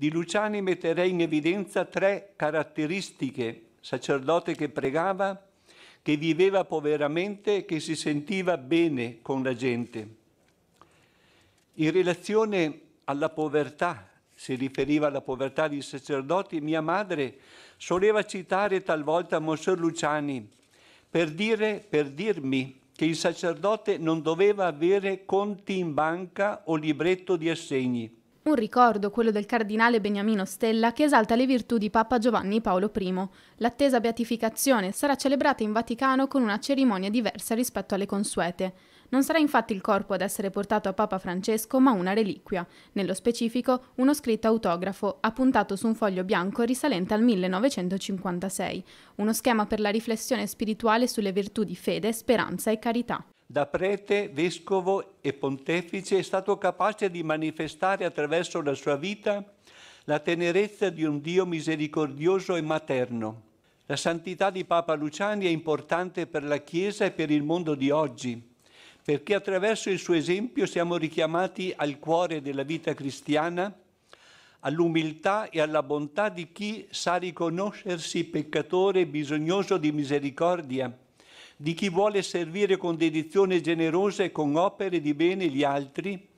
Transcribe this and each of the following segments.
Di Luciani metterei in evidenza tre caratteristiche. Sacerdote che pregava, che viveva poveramente che si sentiva bene con la gente. In relazione alla povertà, si riferiva alla povertà dei sacerdoti, mia madre soleva citare talvolta Monsignor Luciani per, dire, per dirmi che il sacerdote non doveva avere conti in banca o libretto di assegni un ricordo, quello del cardinale Beniamino Stella, che esalta le virtù di Papa Giovanni Paolo I. L'attesa beatificazione sarà celebrata in Vaticano con una cerimonia diversa rispetto alle consuete. Non sarà infatti il corpo ad essere portato a Papa Francesco, ma una reliquia, nello specifico uno scritto autografo appuntato su un foglio bianco risalente al 1956, uno schema per la riflessione spirituale sulle virtù di fede, speranza e carità da prete, vescovo e pontefice, è stato capace di manifestare attraverso la sua vita la tenerezza di un Dio misericordioso e materno. La santità di Papa Luciani è importante per la Chiesa e per il mondo di oggi, perché attraverso il suo esempio siamo richiamati al cuore della vita cristiana, all'umiltà e alla bontà di chi sa riconoscersi peccatore e bisognoso di misericordia di chi vuole servire con dedizione generosa e con opere di bene gli altri,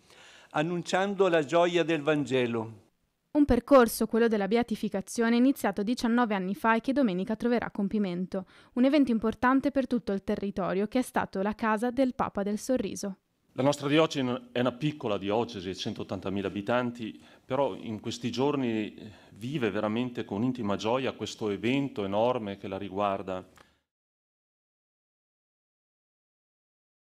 annunciando la gioia del Vangelo. Un percorso, quello della beatificazione, iniziato 19 anni fa e che domenica troverà compimento. Un evento importante per tutto il territorio che è stato la casa del Papa del Sorriso. La nostra diocesi è una piccola diocesi, 180.000 abitanti, però in questi giorni vive veramente con intima gioia questo evento enorme che la riguarda.